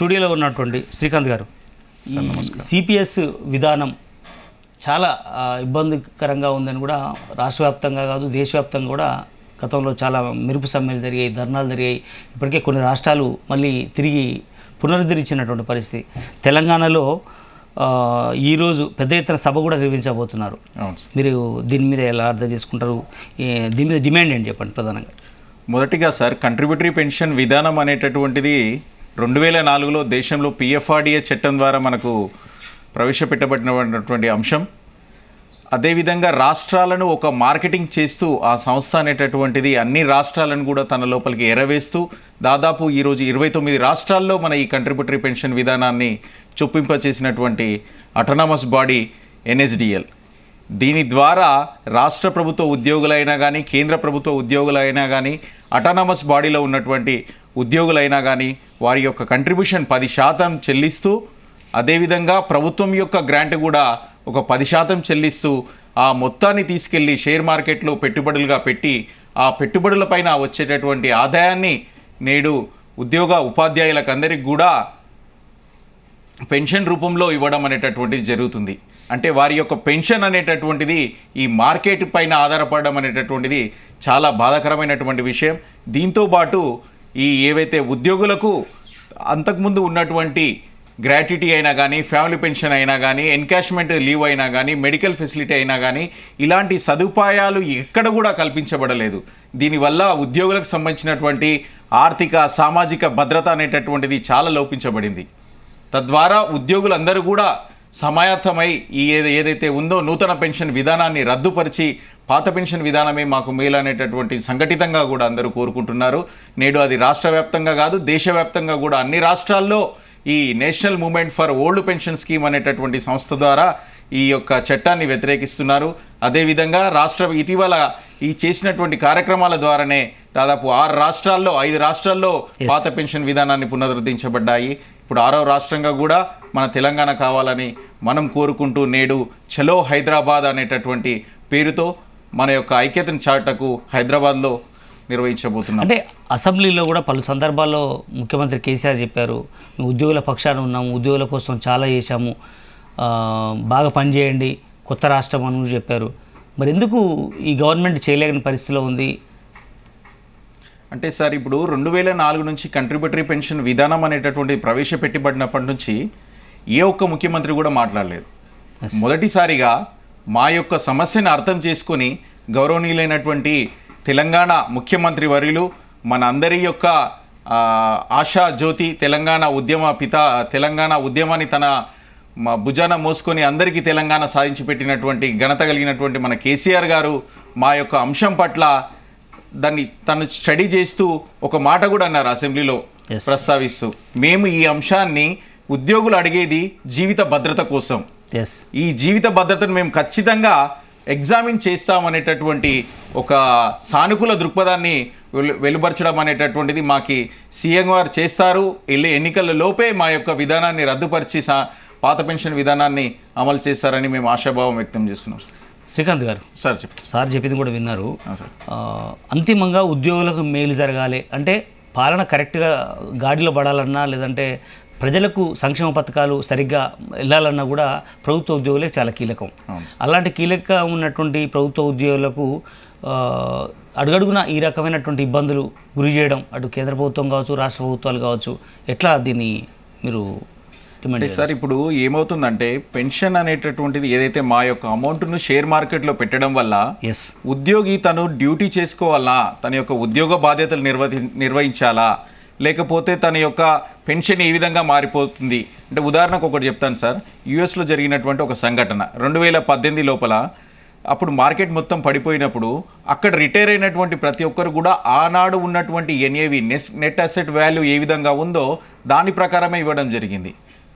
స్టూడియోలో ఉన్నటువంటి శ్రీకాంత్ గారు సిపిఎస్ విధానం చాలా ఇబ్బందికరంగా ఉందని కూడా రాష్ట్ర వ్యాప్తంగా కాదు దేశవ్యాప్తంగా కూడా గతంలో చాలా మెరుపు సమ్మెలు జరిగాయి ధర్నాలు జరిగాయి ఇప్పటికే కొన్ని రాష్ట్రాలు మళ్ళీ తిరిగి పునరుద్ధరించినటువంటి పరిస్థితి తెలంగాణలో ఈరోజు పెద్ద ఎత్తున సభ కూడా నిర్వహించబోతున్నారు మీరు దీని మీద ఎలా అర్థం చేసుకుంటారు దీని మీద డిమాండ్ ఏంటి చెప్పండి ప్రధానంగా మొదటిగా సార్ కంట్రిబ్యూటరీ పెన్షన్ విధానం అనేటటువంటిది రెండు వేల నాలుగులో దేశంలో పిఎఫ్ఆర్డిఏ చట్టం ద్వారా మనకు ప్రవేశపెట్టబడినటువంటి అంశం అదేవిధంగా రాష్ట్రాలను ఒక మార్కెటింగ్ చేస్తూ ఆ సంస్థ అనేటటువంటిది అన్ని రాష్ట్రాలను కూడా తన లోపలికి ఎరవేస్తూ దాదాపు ఈరోజు ఇరవై తొమ్మిది రాష్ట్రాల్లో మన ఈ కంట్రిబ్యూటరీ పెన్షన్ విధానాన్ని చొప్పింపచేసినటువంటి అటోనామస్ బాడీ ఎన్ఎస్డిఎల్ దీని ద్వారా రాష్ట్ర ప్రభుత్వ ఉద్యోగులైనా కానీ కేంద్ర ప్రభుత్వ ఉద్యోగులైనా కానీ అటానమస్ బాడీలో ఉన్నటువంటి ఉద్యోగులైనా కానీ వారి యొక్క కంట్రిబ్యూషన్ పది శాతం చెల్లిస్తూ అదేవిధంగా ప్రభుత్వం యొక్క గ్రాంట్ కూడా ఒక పది శాతం చెల్లిస్తూ ఆ మొత్తాన్ని తీసుకెళ్ళి షేర్ మార్కెట్లో పెట్టుబడులుగా పెట్టి ఆ పెట్టుబడులపైన వచ్చేటటువంటి ఆదాయాన్ని నేడు ఉద్యోగ ఉపాధ్యాయులకు అందరికీ కూడా పెన్షన్ రూపంలో ఇవ్వడం అనేటటువంటిది జరుగుతుంది అంటే వారి యొక్క పెన్షన్ అనేటటువంటిది ఈ మార్కెట్ పైన ఆధారపడడం అనేటటువంటిది చాలా బాధాకరమైనటువంటి విషయం దీంతోపాటు ఈ ఏవైతే ఉద్యోగులకు అంతకుముందు ఉన్నటువంటి గ్రాట్యుటీ అయినా కానీ ఫ్యామిలీ పెన్షన్ అయినా కానీ ఎన్కాష్మెంట్ లీవ్ అయినా కానీ మెడికల్ ఫెసిలిటీ అయినా కానీ ఇలాంటి సదుపాయాలు ఎక్కడ కూడా కల్పించబడలేదు దీనివల్ల ఉద్యోగులకు సంబంధించినటువంటి ఆర్థిక సామాజిక భద్రత అనేటటువంటిది చాలా లోపించబడింది తద్వారా ఉద్యోగులందరూ కూడా సమాయత్తమై ఈ ఏదైతే ఉందో నూతన పెన్షన్ విధానాన్ని రద్దుపరిచి పాత పెన్షన్ విధానమే మాకు మేలు అనేటటువంటి సంఘటితంగా కూడా అందరూ కోరుకుంటున్నారు నేడు అది రాష్ట్ర వ్యాప్తంగా కాదు దేశవ్యాప్తంగా కూడా అన్ని రాష్ట్రాల్లో ఈ national movement for old pension scheme అనేటటువంటి సంస్థ ద్వారా ఈ యొక్క చట్టాన్ని వ్యతిరేకిస్తున్నారు అదేవిధంగా రాష్ట్ర ఇటీవల ఈ చేసినటువంటి కార్యక్రమాల ద్వారానే దాదాపు ఆరు రాష్ట్రాల్లో ఐదు రాష్ట్రాల్లో పాత పెన్షన్ విధానాన్ని పునరుద్ధరించబడ్డాయి ఇప్పుడు ఆరో రాష్ట్రంగా కూడా మన తెలంగాణ కావాలని మనం కోరుకుంటూ నేడు చలో హైదరాబాద్ అనేటటువంటి పేరుతో మన యొక్క ఐక్యతను చాటకు హైదరాబాద్లో నిర్వహించబోతున్నాం అంటే అసెంబ్లీలో కూడా పలు సందర్భాల్లో ముఖ్యమంత్రి కేసీఆర్ చెప్పారు ఉద్యోగుల పక్షాన ఉన్నాము ఉద్యోగుల కోసం చాలా చేశాము బాగా పనిచేయండి కొత్త రాష్ట్రం అని చెప్పారు మరి ఎందుకు ఈ గవర్నమెంట్ చేయలేని పరిస్థితిలో ఉంది అంటే సార్ ఇప్పుడు రెండు వేల నాలుగు నుంచి కంట్రిబ్యూటరీ పెన్షన్ విధానం అనేటటువంటి ప్రవేశపెట్టబడినప్పటి నుంచి ఏ ఒక్క ముఖ్యమంత్రి కూడా మాట్లాడలేదు మొదటిసారిగా మా యొక్క సమస్యను అర్థం చేసుకొని గౌరవనీయులైనటువంటి తెలంగాణ ముఖ్యమంత్రి వర్యులు మన అందరి యొక్క ఆశా జ్యోతి తెలంగాణ ఉద్యమ పిత తెలంగాణ ఉద్యమాన్ని తన మా భుజాన మోసుకొని అందరికీ తెలంగాణ సాధించి పెట్టినటువంటి ఘనత కలిగినటువంటి మన కేసీఆర్ గారు మా యొక్క అంశం పట్ల దాన్ని తను స్టడీ చేస్తూ ఒక మాట కూడా అన్నారు అసెంబ్లీలో ప్రస్తావిస్తూ మేము ఈ అంశాన్ని ఉద్యోగులు అడిగేది జీవిత భద్రత కోసం ఈ జీవిత భద్రతను మేము ఖచ్చితంగా ఎగ్జామిన్ చేస్తామనేటటువంటి ఒక సానుకూల దృక్పథాన్ని వెలుబరచడం అనేటటువంటిది మాకి సీఎం గారు చేస్తారు వెళ్ళే ఎన్నికల లోపే మా యొక్క విధానాన్ని రద్దుపరిచి సా పాత పెన్షన్ విధానాన్ని అమలు చేస్తారని మేము ఆశాభావం వ్యక్తం చేస్తున్నాం శ్రీకాంత్ గారు సార్ చెప్పి సార్ చెప్పింది కూడా విన్నారు అంతిమంగా ఉద్యోగులకు మేలు జరగాలి అంటే పాలన కరెక్ట్గా గాడిలో పడాలన్నా లేదంటే ప్రజలకు సంక్షేమ పథకాలు సరిగ్గా వెళ్ళాలన్నా కూడా ప్రభుత్వ ఉద్యోగులే చాలా కీలకం అలాంటి కీలక ఉన్నటువంటి ప్రభుత్వ ఉద్యోగులకు అడుగడుగున ఈ రకమైనటువంటి ఇబ్బందులు గురి చేయడం అటు కేంద్ర ప్రభుత్వం కావచ్చు రాష్ట్ర ప్రభుత్వాలు కావచ్చు ఎట్లా దీన్ని మీరు సార్ ఇప్పుడు ఏమవుతుందంటే పెన్షన్ అనేటటువంటిది ఏదైతే మా యొక్క అమౌంట్ను షేర్ మార్కెట్లో పెట్టడం వల్ల ఉద్యోగి తను డ్యూటీ చేసుకోవాలా తన యొక్క ఉద్యోగ బాధ్యతలు నిర్వహి నిర్వహించాలా లేకపోతే తన యొక్క పెన్షన్ ఏ విధంగా మారిపోతుంది అంటే ఉదాహరణకు ఒకటి చెప్తాను సార్ యుఎస్లో జరిగినటువంటి ఒక సంఘటన రెండు వేల పద్దెనిమిది లోపల అప్పుడు మార్కెట్ మొత్తం పడిపోయినప్పుడు అక్కడ రిటైర్ అయినటువంటి ప్రతి ఒక్కరు కూడా ఆనాడు ఉన్నటువంటి ఎన్ఏవి నెస్ నెట్ అసెట్ వాల్యూ ఏ విధంగా ఉందో దాని ప్రకారమే ఇవ్వడం జరిగింది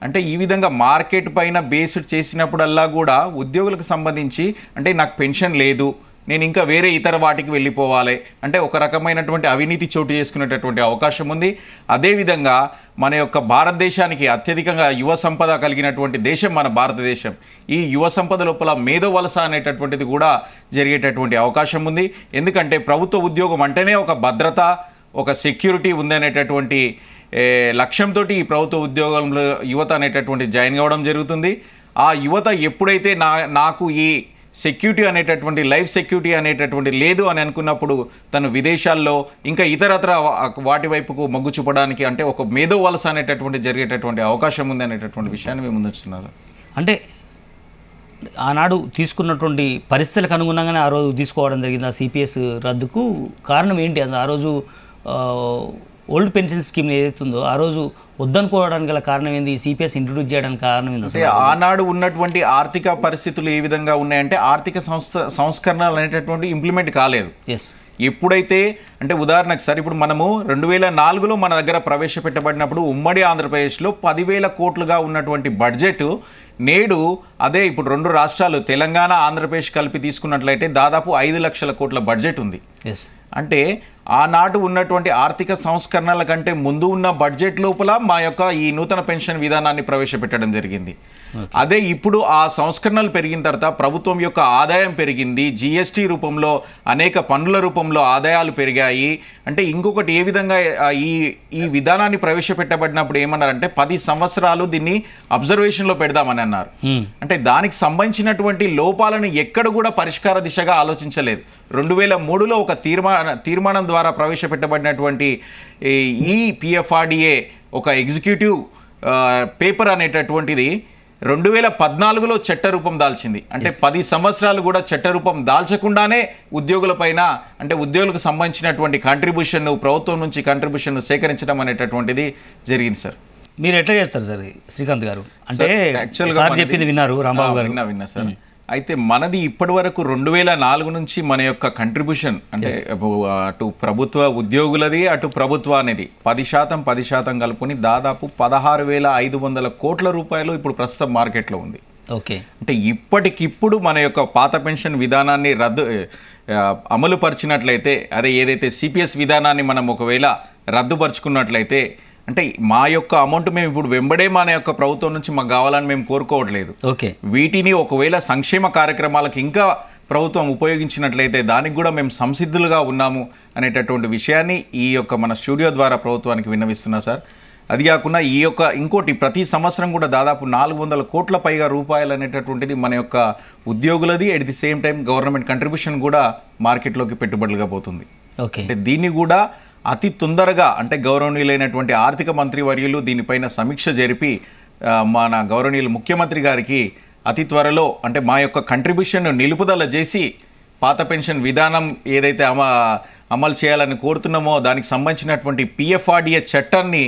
అంటే ఈ విధంగా మార్కెట్ పైన బేస్డ్ చేసినప్పుడల్లా కూడా ఉద్యోగులకు సంబంధించి అంటే నాకు పెన్షన్ లేదు నేను ఇంకా వేరే ఇతర వాటికి వెళ్ళిపోవాలి అంటే ఒక రకమైనటువంటి అవినీతి చోటు చేసుకునేటటువంటి అవకాశం ఉంది అదేవిధంగా మన యొక్క భారతదేశానికి అత్యధికంగా యువ సంపద కలిగినటువంటి దేశం మన భారతదేశం ఈ యువ సంపద లోపల మేధో వలస అనేటటువంటిది కూడా జరిగేటటువంటి అవకాశం ఉంది ఎందుకంటే ప్రభుత్వ ఉద్యోగం అంటేనే ఒక భద్రత ఒక సెక్యూరిటీ ఉందనేటటువంటి లక్ష్యంతో ఈ ప్రభుత్వ ఉద్యోగంలో యువత అనేటటువంటి జాయిన్ కావడం జరుగుతుంది ఆ యువత ఎప్పుడైతే నా నాకు ఈ సెక్యూరిటీ అనేటటువంటి లైఫ్ సెక్యూరిటీ అనేటటువంటి లేదు అని అనుకున్నప్పుడు తను విదేశాల్లో ఇంకా ఇతరత్ర వాటి వైపుకు మొగ్గు చూపడానికి అంటే ఒక మేధో వలస అనేటటువంటి జరిగేటటువంటి అవకాశం ఉంది అనేటటువంటి విషయాన్ని మేము ముందుస్తున్నారు అంటే ఆనాడు తీసుకున్నటువంటి పరిస్థితులకు అనుగుణంగానే ఆ రోజు తీసుకోవడం జరిగింది ఆ సిపిఎస్ రద్దుకు కారణం ఏంటి అది ఆ రోజు ఓల్డ్ పెన్షన్ స్కీమ్ ఏదైతే ఉందో ఆ రోజు వద్దనుకోవడానికి గల కారణం ఏంది సిపిఎస్ ఇంట్రొడ్యూస్ చేయడానికి కారణం ఏంది ఆనాడు ఉన్నటువంటి ఆర్థిక పరిస్థితులు ఏ విధంగా ఉన్నాయంటే ఆర్థిక సంస్థ సంస్కరణలు అనేటటువంటి ఇంప్లిమెంట్ కాలేదు ఎస్ ఎప్పుడైతే అంటే ఉదాహరణకు సార్ ఇప్పుడు మనము రెండు వేల నాలుగులో మన దగ్గర ప్రవేశపెట్టబడినప్పుడు ఉమ్మడి ఆంధ్రప్రదేశ్లో పదివేల కోట్లుగా ఉన్నటువంటి బడ్జెట్ నేడు అదే ఇప్పుడు రెండు రాష్ట్రాలు తెలంగాణ ఆంధ్రప్రదేశ్ కలిపి తీసుకున్నట్లయితే దాదాపు ఐదు లక్షల కోట్ల బడ్జెట్ ఉంది అంటే ఆనాడు ఉన్నటువంటి ఆర్థిక సంస్కరణల కంటే ముందు ఉన్న బడ్జెట్ లోపల మా యొక్క ఈ నూతన పెన్షన్ విధానాన్ని ప్రవేశపెట్టడం జరిగింది అదే ఇప్పుడు ఆ సంస్కరణలు పెరిగిన తర్వాత ప్రభుత్వం యొక్క ఆదాయం పెరిగింది జిఎస్టీ రూపంలో అనేక పన్నుల రూపంలో ఆదాయాలు పెరిగాయి అంటే ఇంకొకటి ఏ విధంగా ఈ ఈ విధానాన్ని ప్రవేశపెట్టబడినప్పుడు ఏమన్నారంటే పది సంవత్సరాలు దీన్ని అబ్జర్వేషన్లో పెడదామని అన్నారు అంటే దానికి సంబంధించినటువంటి లోపాలను ఎక్కడ కూడా పరిష్కార దిశగా ఆలోచించలేదు రెండు వేల మూడులో ఒక తీర్మాన తీర్మానం ద్వారా ప్రవేశపెట్టబడినటువంటి ఈ పిఎఫ్ఆర్డిఏ ఒక ఎగ్జిక్యూటివ్ పేపర్ అనేటటువంటిది రెండు వేల పద్నాలుగులో చట్టరూపం దాల్చింది అంటే పది సంవత్సరాలు కూడా చట్టరూపం దాల్చకుండానే ఉద్యోగులపైన అంటే ఉద్యోగులకు సంబంధించినటువంటి కాంట్రిబ్యూషన్ను ప్రభుత్వం నుంచి కాంట్రిబ్యూషన్ను సేకరించడం అనేటటువంటిది జరిగింది సార్ మీరు ఎట్లా చెప్తారు సార్ శ్రీకాంత్ గారు అంటే యాక్చువల్గా చెప్పింది విన్నారు రాంబాబు గారు విన్నా విన్నా సార్ అయితే మనది ఇప్పటి వరకు రెండు వేల నాలుగు నుంచి మన యొక్క కంట్రిబ్యూషన్ అంటే అటు ప్రభుత్వ ఉద్యోగులది అటు అనేది పది శాతం పది శాతం కలుపుకొని దాదాపు పదహారు వేల ఐదు వందల కోట్ల రూపాయలు ఇప్పుడు ప్రస్తుతం మార్కెట్లో ఉంది ఓకే అంటే ఇప్పటికిప్పుడు మన యొక్క పాత పెన్షన్ విధానాన్ని రద్దు అమలు పరిచినట్లయితే అదే ఏదైతే సిపిఎస్ విధానాన్ని మనం ఒకవేళ రద్దుపరుచుకున్నట్లయితే అంటే మా యొక్క అమౌంట్ మేము ఇప్పుడు వెంబడే మన యొక్క ప్రభుత్వం నుంచి మాకు కావాలని మేము కోరుకోవట్లేదు ఓకే వీటిని ఒకవేళ సంక్షేమ కార్యక్రమాలకు ఇంకా ప్రభుత్వం ఉపయోగించినట్లయితే దానికి కూడా మేము సంసిద్ధులుగా ఉన్నాము అనేటటువంటి విషయాన్ని ఈ యొక్క మన స్టూడియో ద్వారా ప్రభుత్వానికి విన్నవిస్తున్నా సార్ అది కాకుండా ఈ యొక్క ఇంకోటి ప్రతి సంవత్సరం కూడా దాదాపు నాలుగు వందల కోట్ల పైగా రూపాయలు అనేటటువంటిది మన యొక్క ఉద్యోగులది at the same time government contribution కూడా మార్కెట్లోకి పెట్టుబడులుగా పోతుంది ఓకే అంటే దీన్ని కూడా అతి తొందరగా అంటే గౌరవనీయులైనటువంటి ఆర్థిక మంత్రి వర్యులు దీనిపైన సమీక్ష జరిపి మన గౌరవనీయులు ముఖ్యమంత్రి గారికి అతి త్వరలో అంటే మా యొక్క కంట్రిబ్యూషన్ నిలుపుదల చేసి పాత పెన్షన్ విధానం ఏదైతే అమ అమలు చేయాలని కోరుతున్నామో దానికి సంబంధించినటువంటి పిఎఫ్ఆర్డిఏ చట్టాన్ని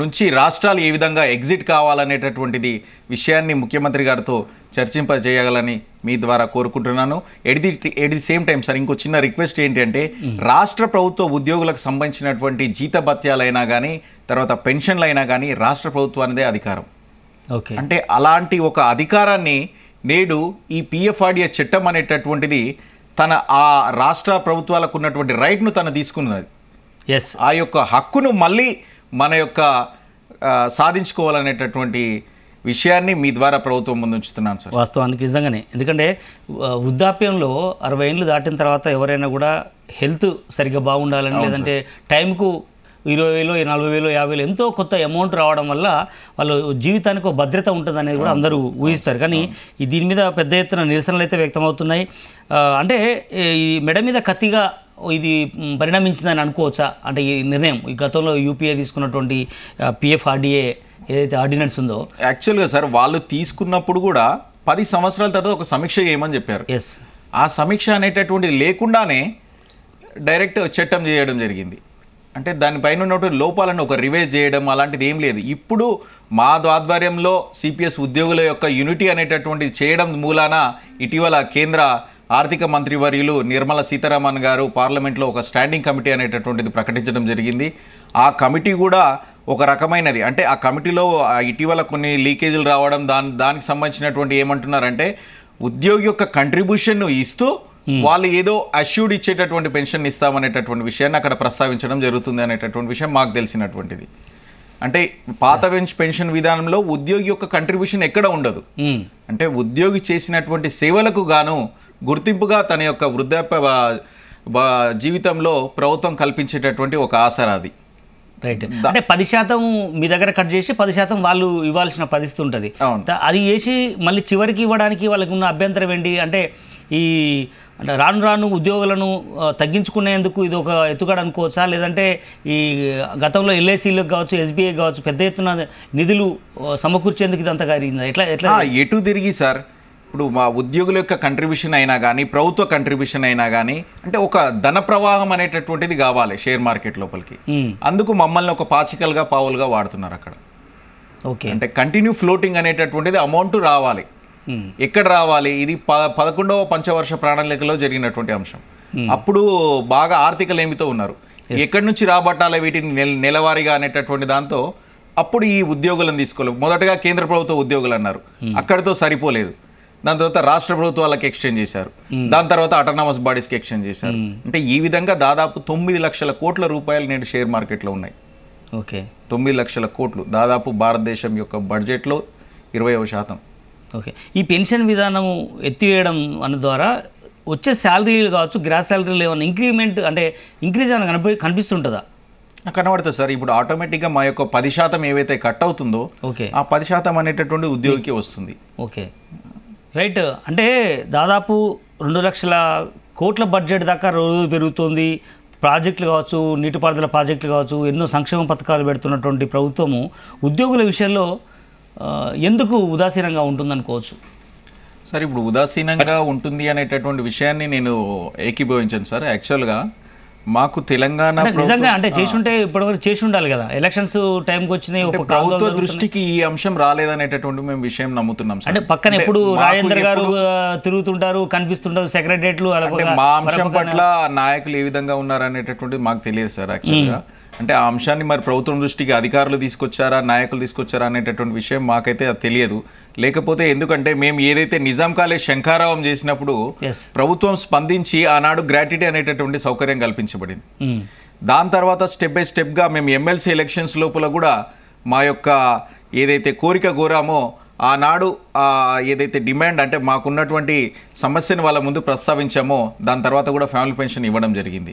నుంచి రాష్ట్రాలు ఏ విధంగా ఎగ్జిట్ కావాలనేటటువంటిది విషయాన్ని ముఖ్యమంత్రి గారితో చర్చింపజేయగలని మీ ద్వారా కోరుకుంటున్నాను at the at the same time sir ఇంకో చిన్న రిక్వెస్ట్ ఏంటంటే రాష్ట్ర ప్రభుత్వ ఉద్యోగులకు సంబంధించినటువంటి భత్యాలైనా కానీ తర్వాత పెన్షన్లు అయినా కానీ రాష్ట్ర ప్రభుత్వానిదే అధికారం ఓకే అంటే అలాంటి ఒక అధికారాన్ని నేడు ఈ పిఎఫ్ఆర్డిఏ చట్టం అనేటటువంటిది తన ఆ రాష్ట్ర ప్రభుత్వాలకు ఉన్నటువంటి రైట్ను తను తీసుకున్నది ఎస్ ఆ యొక్క హక్కును మళ్ళీ మన యొక్క సాధించుకోవాలనేటటువంటి విషయాన్ని మీ ద్వారా ప్రభుత్వం ముందుంచుతున్నాను సార్ వాస్తవానికి నిజంగానే ఎందుకంటే వృద్ధాప్యంలో అరవై ఏళ్ళు దాటిన తర్వాత ఎవరైనా కూడా హెల్త్ సరిగ్గా బాగుండాలని లేదంటే టైంకు ఇరవై వేలు నలభై వేలు యాభై వేలు ఎంతో కొత్త అమౌంట్ రావడం వల్ల వాళ్ళ జీవితానికి భద్రత ఉంటుంది అనేది కూడా అందరూ ఊహిస్తారు కానీ దీని మీద పెద్ద ఎత్తున నిరసనలు అయితే వ్యక్తమవుతున్నాయి అంటే ఈ మెడ మీద కత్తిగా ఇది పరిణమించిందని అనుకోవచ్చా అంటే ఈ నిర్ణయం ఈ గతంలో యూపీఏ తీసుకున్నటువంటి పిఎఫ్ఆర్డిఏ ఏదైతే ఆర్డినెన్స్ ఉందో యాక్చువల్గా సార్ వాళ్ళు తీసుకున్నప్పుడు కూడా పది సంవత్సరాల తర్వాత ఒక సమీక్ష చేయమని చెప్పారు ఎస్ ఆ సమీక్ష అనేటటువంటిది లేకుండానే డైరెక్ట్ చట్టం చేయడం జరిగింది అంటే దానిపైన ఉన్నటువంటి లోపాలను ఒక రివైజ్ చేయడం అలాంటిది ఏం లేదు ఇప్పుడు మా ఆధ్వర్యంలో సిపిఎస్ ఉద్యోగుల యొక్క యూనిటీ అనేటటువంటిది చేయడం మూలాన ఇటీవల కేంద్ర ఆర్థిక మంత్రి వర్యులు నిర్మలా సీతారామన్ గారు పార్లమెంట్లో ఒక స్టాండింగ్ కమిటీ అనేటటువంటిది ప్రకటించడం జరిగింది ఆ కమిటీ కూడా ఒక రకమైనది అంటే ఆ కమిటీలో ఇటీవల కొన్ని లీకేజీలు రావడం దాని దానికి సంబంధించినటువంటి ఏమంటున్నారంటే ఉద్యోగి యొక్క కంట్రిబ్యూషన్ను ఇస్తూ వాళ్ళు ఏదో అష్యూడ్ ఇచ్చేటటువంటి పెన్షన్ ఇస్తామనేటటువంటి విషయాన్ని అక్కడ ప్రస్తావించడం జరుగుతుంది అనేటటువంటి విషయం మాకు తెలిసినటువంటిది అంటే పాత పెన్షన్ విధానంలో ఉద్యోగి యొక్క కంట్రిబ్యూషన్ ఎక్కడ ఉండదు అంటే ఉద్యోగి చేసినటువంటి సేవలకు గాను గుర్తింపుగా తన యొక్క వృద్ధాప్య జీవితంలో ప్రభుత్వం కల్పించేటటువంటి ఒక ఆసరా అది రైట్ అంటే పది శాతం మీ దగ్గర కట్ చేసి పది శాతం వాళ్ళు ఇవ్వాల్సిన పరిస్థితి ఉంటుంది అది చేసి మళ్ళీ చివరికి ఇవ్వడానికి వాళ్ళకి ఉన్న అభ్యంతరం ఏంటి అంటే ఈ అంటే రాను రాను ఉద్యోగులను తగ్గించుకునేందుకు ఇది ఒక ఎత్తుగడ అనుకోవచ్చా లేదంటే ఈ గతంలో ఎల్ఐసీలకు కావచ్చు ఎస్బీఐ కావచ్చు పెద్ద ఎత్తున నిధులు సమకూర్చేందుకు ఇది జరిగిందా ఎట్లా ఎట్లా ఎటు తిరిగి సార్ ఇప్పుడు మా ఉద్యోగుల యొక్క కంట్రిబ్యూషన్ అయినా కానీ ప్రభుత్వ కంట్రిబ్యూషన్ అయినా కానీ అంటే ఒక ధన ప్రవాహం అనేటటువంటిది కావాలి షేర్ మార్కెట్ లోపలికి అందుకు మమ్మల్ని ఒక పాచికల్గా పావులుగా వాడుతున్నారు అక్కడ ఓకే అంటే కంటిన్యూ ఫ్లోటింగ్ అనేటటువంటిది అమౌంట్ రావాలి ఎక్కడ రావాలి ఇది ప పదకొండవ పంచవర్ష ప్రణాళికలో జరిగినటువంటి అంశం అప్పుడు బాగా ఆర్థిక లేమితో ఉన్నారు ఎక్కడి నుంచి రాబట్టాలి వీటిని నెలవారీగా అనేటటువంటి దాంతో అప్పుడు ఈ ఉద్యోగులను తీసుకోలేదు మొదటగా కేంద్ర ప్రభుత్వ ఉద్యోగులు అన్నారు అక్కడితో సరిపోలేదు దాని తర్వాత రాష్ట్ర ప్రభుత్వాలకు ఎక్స్టెండ్ చేశారు దాని తర్వాత అటానమస్ బాడీస్కి ఎక్స్టెండ్ చేశారు అంటే ఈ విధంగా దాదాపు తొమ్మిది లక్షల కోట్ల రూపాయలు నేడు షేర్ మార్కెట్లో ఉన్నాయి ఓకే తొమ్మిది లక్షల కోట్లు దాదాపు భారతదేశం యొక్క బడ్జెట్లో ఇరవై శాతం ఓకే ఈ పెన్షన్ విధానం ఎత్తివేయడం అన్న ద్వారా వచ్చే శాలరీలు కావచ్చు గ్రాస్ శాలరీలు ఏమైనా ఇంక్రిమెంట్ అంటే ఇంక్రీజ్ అని కనిపి కనిపిస్తుంటుందా కనబడుతుంది సార్ ఇప్పుడు ఆటోమేటిక్గా మా యొక్క పది శాతం ఏవైతే కట్ అవుతుందో ఓకే ఆ పది శాతం అనేటటువంటి ఉద్యోగికి వస్తుంది ఓకే రైట్ అంటే దాదాపు రెండు లక్షల కోట్ల బడ్జెట్ దాకా రోజు పెరుగుతుంది ప్రాజెక్టులు కావచ్చు నీటిపారుదల ప్రాజెక్టులు కావచ్చు ఎన్నో సంక్షేమ పథకాలు పెడుతున్నటువంటి ప్రభుత్వము ఉద్యోగుల విషయంలో ఎందుకు ఉదాసీనంగా ఉంటుందనుకోవచ్చు సార్ ఇప్పుడు ఉదాసీనంగా ఉంటుంది అనేటటువంటి విషయాన్ని నేను ఏకీభవించాను సార్ యాక్చువల్గా మాకు తెలంగాణ నిజంగా అంటే చేసుంటే ఇప్పటివరకు చేసి ఉండాలి కదా ఎలక్షన్స్ టైంకి వచ్చినాయి ప్రభుత్వ దృష్టికి ఈ అంశం రాలేదనేటటువంటి మేము విషయం నమ్ముతున్నాం అంటే పక్కన ఎప్పుడు రాజేంద్ర గారు తిరుగుతుంటారు కనిపిస్తుంటారు అలాగే మా అంశం పట్ల నాయకులు ఏ విధంగా ఉన్నారనేటటువంటిది మాకు తెలియదు సార్ యాక్చువల్గా అంటే ఆ అంశాన్ని మరి ప్రభుత్వం దృష్టికి అధికారులు తీసుకొచ్చారా నాయకులు తీసుకొచ్చారా అనేటటువంటి విషయం మాకైతే అది తెలియదు లేకపోతే ఎందుకంటే మేము ఏదైతే నిజాం కాలేజ్ శంఖారావం చేసినప్పుడు ప్రభుత్వం స్పందించి ఆనాడు గ్రాట్యుటీ అనేటటువంటి సౌకర్యం కల్పించబడింది hmm. దాని తర్వాత స్టెప్ బై స్టెప్గా మేము ఎమ్మెల్సీ ఎలక్షన్స్ లోపల కూడా మా యొక్క ఏదైతే కోరిక కోరామో ఆనాడు ఏదైతే డిమాండ్ అంటే మాకున్నటువంటి సమస్యను వాళ్ళ ముందు ప్రస్తావించామో దాని తర్వాత కూడా ఫ్యామిలీ పెన్షన్ ఇవ్వడం జరిగింది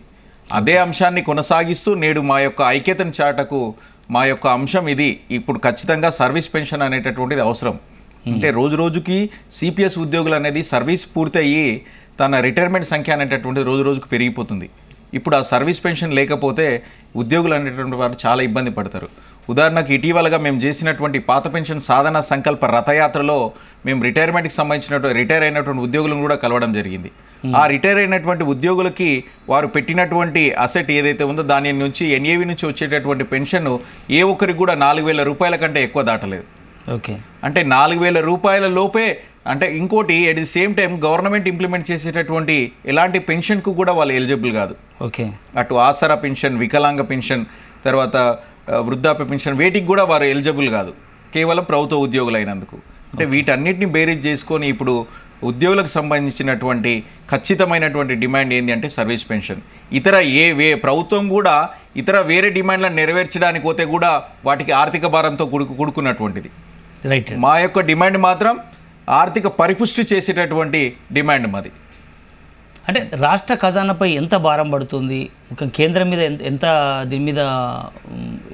అదే అంశాన్ని కొనసాగిస్తూ నేడు మా యొక్క ఐక్యతను చాటకు మా యొక్క అంశం ఇది ఇప్పుడు ఖచ్చితంగా సర్వీస్ పెన్షన్ అనేటటువంటిది అవసరం అంటే hmm. రోజు రోజుకి సిపిఎస్ ఉద్యోగులు అనేది సర్వీస్ పూర్తయ్యి తన రిటైర్మెంట్ సంఖ్య అనేటటువంటిది రోజు రోజుకు పెరిగిపోతుంది ఇప్పుడు ఆ సర్వీస్ పెన్షన్ లేకపోతే ఉద్యోగులు అనేటువంటి వారు చాలా ఇబ్బంది పడతారు ఉదాహరణకు ఇటీవలగా మేము చేసినటువంటి పాత పెన్షన్ సాధన సంకల్ప రథయాత్రలో మేము రిటైర్మెంట్కి సంబంధించినటువంటి రిటైర్ అయినటువంటి ఉద్యోగులను కూడా కలవడం జరిగింది ఆ రిటైర్ అయినటువంటి ఉద్యోగులకి వారు పెట్టినటువంటి అసెట్ ఏదైతే ఉందో దాని నుంచి ఎన్ఏవి నుంచి వచ్చేటటువంటి పెన్షన్ ఏ ఒక్కరికి కూడా నాలుగు వేల రూపాయల కంటే ఎక్కువ దాటలేదు ఓకే అంటే నాలుగు వేల రూపాయల లోపే అంటే ఇంకోటి at the same time government implement చేసేటటువంటి ఎలాంటి పెన్షన్కు కూడా వాళ్ళు ఎలిజిబుల్ కాదు ఓకే అటు ఆసరా పెన్షన్ వికలాంగ పెన్షన్ తర్వాత వృద్ధాప్య పెన్షన్ వేటికి కూడా వారు ఎలిజిబుల్ కాదు కేవలం ప్రభుత్వ ఉద్యోగులు అయినందుకు అంటే వీటన్నిటిని బేరీజ్ చేసుకొని ఇప్పుడు ఉద్యోగులకు సంబంధించినటువంటి ఖచ్చితమైనటువంటి డిమాండ్ ఏంటి అంటే సర్వీస్ పెన్షన్ ఇతర ఏ వే ప్రభుత్వం కూడా ఇతర వేరే డిమాండ్లను నెరవేర్చడానికి పోతే కూడా వాటికి ఆర్థిక భారంతో కూడుకు కూడుకున్నటువంటిది రైట్ మా యొక్క డిమాండ్ మాత్రం ఆర్థిక పరిపుష్టి చేసేటటువంటి డిమాండ్ మాది అంటే రాష్ట్ర ఖజానాపై ఎంత భారం పడుతుంది కేంద్రం మీద ఎంత దీని మీద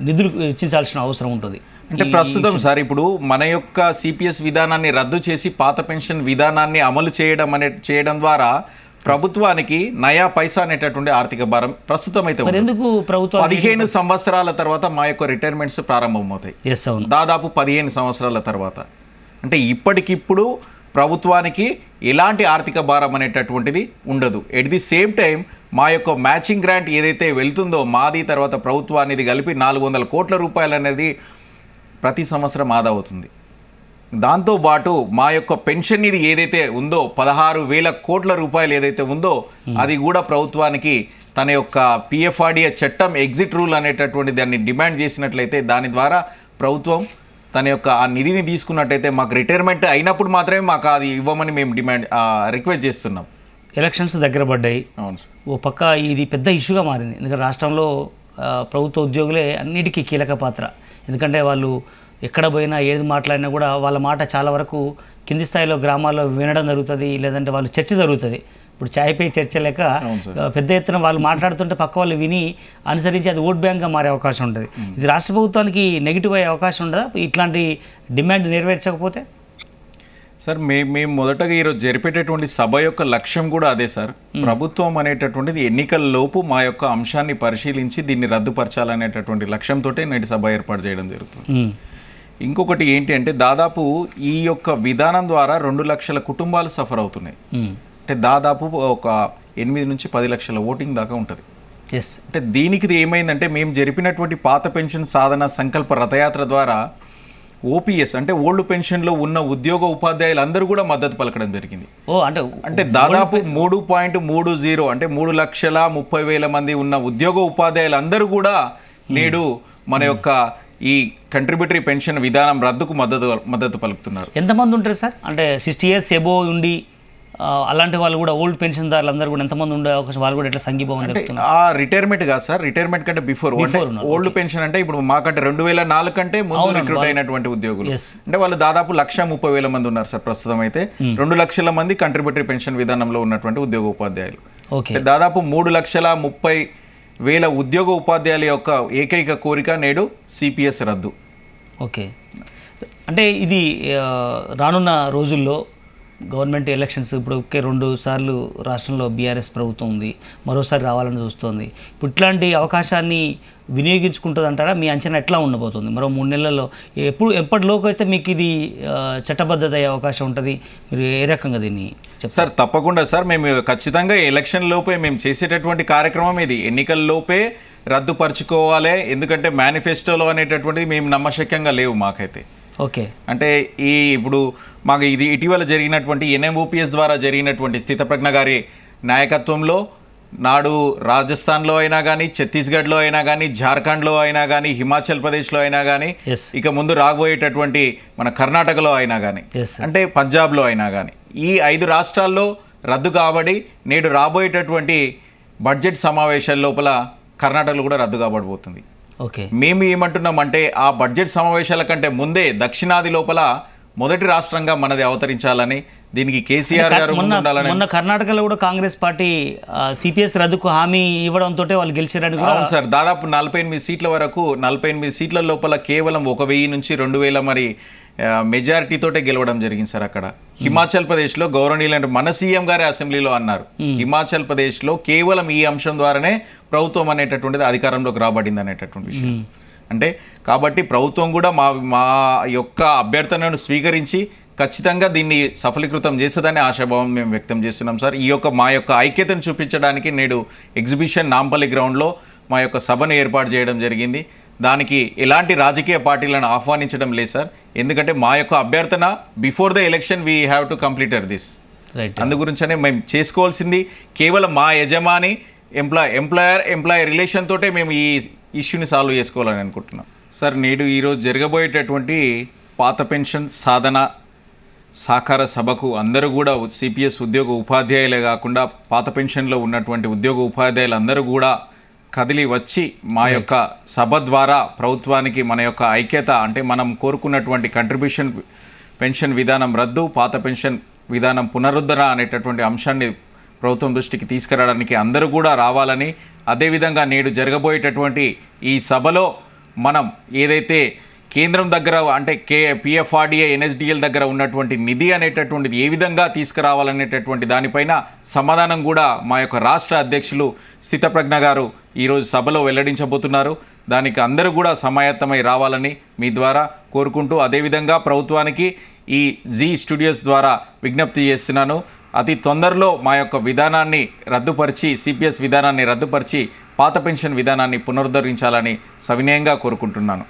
నిధులు వెచ్చించాల్సిన అవసరం ఉంటుంది అంటే ప్రస్తుతం సార్ ఇప్పుడు మన యొక్క సిపిఎస్ విధానాన్ని రద్దు చేసి పాత పెన్షన్ విధానాన్ని అమలు చేయడం అనే చేయడం ద్వారా ప్రభుత్వానికి నయా పైసా అనేటటువంటి ఆర్థిక భారం ప్రస్తుతం అయితే ఎందుకు ప్రభుత్వం పదిహేను సంవత్సరాల తర్వాత మా యొక్క రిటైర్మెంట్స్ ప్రారంభమవుతాయి దాదాపు పదిహేను సంవత్సరాల తర్వాత అంటే ఇప్పటికిప్పుడు ప్రభుత్వానికి ఎలాంటి ఆర్థిక భారం అనేటటువంటిది ఉండదు ఎట్ ది సేమ్ టైం మా యొక్క మ్యాచింగ్ గ్రాంట్ ఏదైతే వెళ్తుందో మాది తర్వాత ప్రభుత్వానికి కలిపి నాలుగు వందల కోట్ల రూపాయలు అనేది ప్రతి సంవత్సరం ఆదా అవుతుంది దాంతోపాటు మా యొక్క పెన్షన్ ఇది ఏదైతే ఉందో పదహారు వేల కోట్ల రూపాయలు ఏదైతే ఉందో అది కూడా ప్రభుత్వానికి తన యొక్క పిఎఫ్ఆర్డిఏ చట్టం ఎగ్జిట్ రూల్ అనేటటువంటి దాన్ని డిమాండ్ చేసినట్లయితే దాని ద్వారా ప్రభుత్వం తన యొక్క ఆ నిధిని తీసుకున్నట్టయితే మాకు రిటైర్మెంట్ అయినప్పుడు మాత్రమే మాకు అది ఇవ్వమని మేము డిమాండ్ రిక్వెస్ట్ చేస్తున్నాం ఎలక్షన్స్ దగ్గర పడ్డాయి అవును సార్ ఓ పక్క ఇది పెద్ద ఇష్యూగా మారింది ఎందుకంటే రాష్ట్రంలో ప్రభుత్వ ఉద్యోగులే అన్నిటికీ కీలక పాత్ర ఎందుకంటే వాళ్ళు ఎక్కడ పోయినా ఏది మాట్లాడినా కూడా వాళ్ళ మాట చాలా వరకు కింది స్థాయిలో గ్రామాల్లో వినడం జరుగుతుంది లేదంటే వాళ్ళు చర్చ జరుగుతుంది ఇప్పుడు ఛాయ్పై చర్చ లేక పెద్ద ఎత్తున వాళ్ళు మాట్లాడుతుంటే పక్క వాళ్ళు విని అనుసరించి అది ఓట్ బ్యాంక్గా మారే అవకాశం ఉంటుంది ఇది రాష్ట్ర ప్రభుత్వానికి నెగిటివ్ అయ్యే అవకాశం ఉండదా ఇట్లాంటి డిమాండ్ నెరవేర్చకపోతే సార్ మే మేము మొదటగా ఈరోజు జరిపేటటువంటి సభ యొక్క లక్ష్యం కూడా అదే సార్ ప్రభుత్వం అనేటటువంటిది ఎన్నికల్లోపు మా యొక్క అంశాన్ని పరిశీలించి దీన్ని రద్దుపరచాలనేటటువంటి లక్ష్యంతో నేటి సభ ఏర్పాటు చేయడం జరుగుతుంది ఇంకొకటి ఏంటి అంటే దాదాపు ఈ యొక్క విధానం ద్వారా రెండు లక్షల కుటుంబాలు సఫర్ అవుతున్నాయి అంటే దాదాపు ఒక ఎనిమిది నుంచి పది లక్షల ఓటింగ్ దాకా ఉంటుంది అంటే దీనికి ఏమైందంటే మేము జరిపినటువంటి పాత పెన్షన్ సాధన సంకల్ప రథయాత్ర ద్వారా ఓపీఎస్ అంటే ఓల్డ్ పెన్షన్లో ఉన్న ఉద్యోగ ఉపాధ్యాయులు అందరూ కూడా మద్దతు పలకడం జరిగింది ఓ అంటే అంటే దాదాపు మూడు పాయింట్ మూడు జీరో అంటే మూడు లక్షల ముప్పై వేల మంది ఉన్న ఉద్యోగ ఉపాధ్యాయులు అందరూ కూడా నేడు మన యొక్క ఈ కంట్రిబ్యూటరీ పెన్షన్ విధానం రద్దుకు మద్దతు మద్దతు పలుకుతున్నారు ఎంతమంది ఉంటారు సార్ అంటే సిక్స్టీ ఇయర్స్ ఎబో ఉండి అలాంటి వాళ్ళు కూడా ఓల్డ్ పెన్షన్ దారులు అందరూ కూడా ఎంతమంది ఉండే అవకాశం వాళ్ళు కూడా ఇట్లా సంఘీభవం చెప్తున్నారు ఆ రిటైర్మెంట్ కాదు సార్ రిటైర్మెంట్ కంటే బిఫోర్ ఓల్డ్ పెన్షన్ అంటే ఇప్పుడు మాకంటే రెండు వేల నాలుగు కంటే ముందు రిక్రూట్ అయినటువంటి ఉద్యోగులు అంటే వాళ్ళు దాదాపు లక్ష ముప్పై వేల మంది ఉన్నారు సార్ ప్రస్తుతం అయితే hmm. రెండు లక్షల మంది కంట్రిబ్యూటరీ పెన్షన్ విధానంలో ఉన్నటువంటి ఉద్యోగ ఉపాధ్యాయులు ఓకే దాదాపు మూడు లక్షల ముప్పై వేల ఉద్యోగ ఉపాధ్యాయుల యొక్క ఏకైక కోరిక నేడు సిపిఎస్ రద్దు ఓకే అంటే ఇది రానున్న రోజుల్లో గవర్నమెంట్ ఎలక్షన్స్ ఇప్పుడు ఒకే రెండు సార్లు రాష్ట్రంలో బీఆర్ఎస్ ప్రభుత్వం ఉంది మరోసారి రావాలని చూస్తోంది ఇప్పుడు ఇట్లాంటి అవకాశాన్ని వినియోగించుకుంటుందంటారా మీ అంచనా ఎట్లా ఉండబోతుంది మరో మూడు నెలల్లో ఎప్పుడు ఎప్పటిలోకి అయితే మీకు ఇది చట్టబద్ధత అయ్యే అవకాశం ఉంటుంది మీరు ఏ రకంగా దీన్ని సార్ తప్పకుండా సార్ మేము ఖచ్చితంగా ఎలక్షన్ లోపే మేము చేసేటటువంటి కార్యక్రమం ఇది ఎన్నికల లోపే రద్దుపరుచుకోవాలి ఎందుకంటే మేనిఫెస్టోలో అనేటటువంటిది మేము నమ్మశక్యంగా లేవు మాకైతే ఓకే అంటే ఈ ఇప్పుడు మాకు ఇది ఇటీవల జరిగినటువంటి ఎన్ఎంఓపిఎస్ ద్వారా జరిగినటువంటి స్థితప్రజ్ఞ గారి నాయకత్వంలో నాడు రాజస్థాన్లో అయినా కానీ ఛత్తీస్గఢ్లో అయినా కానీ జార్ఖండ్లో అయినా కానీ హిమాచల్ ప్రదేశ్లో అయినా కానీ ఇక ముందు రాబోయేటటువంటి మన కర్ణాటకలో అయినా కానీ అంటే పంజాబ్లో అయినా కానీ ఈ ఐదు రాష్ట్రాల్లో రద్దు కాబడి నేడు రాబోయేటటువంటి బడ్జెట్ సమావేశాల లోపల కర్ణాటకలో కూడా రద్దు కాబడిపోతుంది ఓకే మేము ఏమంటున్నామంటే ఆ బడ్జెట్ సమావేశాల కంటే ముందే దక్షిణాది లోపల మొదటి రాష్ట్రంగా మనది అవతరించాలని దీనికి కేసీఆర్ గారు ఉండాలని మొన్న కర్ణాటకలో కూడా కాంగ్రెస్ పార్టీ సిపిఎస్ రద్దుకు హామీ ఇవ్వడంతో వాళ్ళు గెలిచారని అవును సార్ దాదాపు నలభై ఎనిమిది సీట్ల వరకు నలభై ఎనిమిది సీట్ల లోపల కేవలం ఒక వెయ్యి నుంచి రెండు వేల మరి మెజారిటీతోటే గెలవడం జరిగింది సార్ అక్కడ హిమాచల్ ప్రదేశ్లో అంటే మన సీఎం గారి అసెంబ్లీలో అన్నారు hmm. హిమాచల్ ప్రదేశ్లో కేవలం ఈ అంశం ద్వారానే ప్రభుత్వం అనేటటువంటిది అధికారంలోకి రాబడింది అనేటటువంటి విషయం hmm. అంటే కాబట్టి ప్రభుత్వం కూడా మా మా యొక్క అభ్యర్థనను స్వీకరించి ఖచ్చితంగా దీన్ని సఫలీకృతం చేస్తుందని ఆశాభావం మేము వ్యక్తం చేస్తున్నాం సార్ ఈ యొక్క మా యొక్క ఐక్యతను చూపించడానికి నేడు ఎగ్జిబిషన్ నాంపల్లి గ్రౌండ్లో మా యొక్క సభను ఏర్పాటు చేయడం జరిగింది దానికి ఎలాంటి రాజకీయ పార్టీలను ఆహ్వానించడం లేదు సార్ ఎందుకంటే మా యొక్క అభ్యర్థన before the election we have to uh this అందు గురించనే మేము చేసుకోవాల్సింది కేవలం మా యజమాని ఎంప్లాయ్ ఎంప్లాయర్ ఎంప్లాయర్ రిలేషన్ తోటే మేము ఈ ఇష్యూని సాల్వ్ చేసుకోవాలని అనుకుంటున్నాం సార్ నేడు ఈరోజు జరగబోయేటటువంటి పాత పెన్షన్ సాధన సహకార సభకు అందరూ కూడా సిపిఎస్ ఉద్యోగ ఉపాధ్యాయులే కాకుండా పాత పెన్షన్లో ఉన్నటువంటి ఉద్యోగ ఉపాధ్యాయులు అందరూ కూడా కదిలి వచ్చి మా యొక్క సభ ద్వారా ప్రభుత్వానికి మన యొక్క ఐక్యత అంటే మనం కోరుకున్నటువంటి కంట్రిబ్యూషన్ పెన్షన్ విధానం రద్దు పాత పెన్షన్ విధానం పునరుద్ధరణ అనేటటువంటి అంశాన్ని ప్రభుత్వం దృష్టికి తీసుకురావడానికి అందరూ కూడా రావాలని అదేవిధంగా నేడు జరగబోయేటటువంటి ఈ సభలో మనం ఏదైతే కేంద్రం దగ్గర అంటే కే పిఎఫ్ఆర్డిఏ ఎన్ఎస్డిఎల్ దగ్గర ఉన్నటువంటి నిధి అనేటటువంటిది ఏ విధంగా తీసుకురావాలనేటటువంటి దానిపైన సమాధానం కూడా మా యొక్క రాష్ట్ర అధ్యక్షులు స్థితప్రజ్ఞ గారు ఈరోజు సభలో వెల్లడించబోతున్నారు దానికి అందరూ కూడా సమాయత్తమై రావాలని మీ ద్వారా కోరుకుంటూ అదేవిధంగా ప్రభుత్వానికి ఈ జీ స్టూడియోస్ ద్వారా విజ్ఞప్తి చేస్తున్నాను అతి తొందరలో మా యొక్క విధానాన్ని రద్దుపరిచి సిపిఎస్ విధానాన్ని రద్దుపరిచి పాత పెన్షన్ విధానాన్ని పునరుద్ధరించాలని సవినయంగా కోరుకుంటున్నాను